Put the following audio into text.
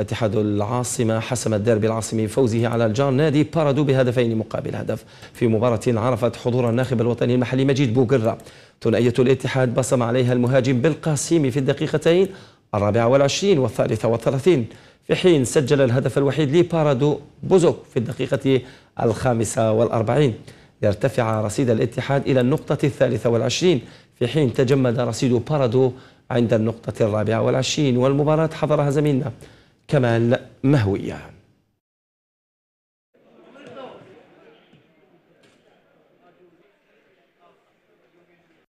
اتحاد العاصمة حسم الديربي العاصمي فوزه على الجار نادي بارادو بهدفين مقابل هدف في مباراة عرفت حضور الناخب الوطني المحلي مجيد بوغرة ثنائية الاتحاد بصم عليها المهاجم بالقاسيمي في الدقيقتين الرابعة والعشرين والثالثة والثلاثين في حين سجل الهدف الوحيد لبارادو بوزوك في الدقيقة الخامسة والأربعين يرتفع رصيد الاتحاد إلى النقطة الثالثة والعشرين في حين تجمد رصيد بارادو عند النقطة الرابعة والعشرين والمباراة حضرها زميلنا كمال مهويه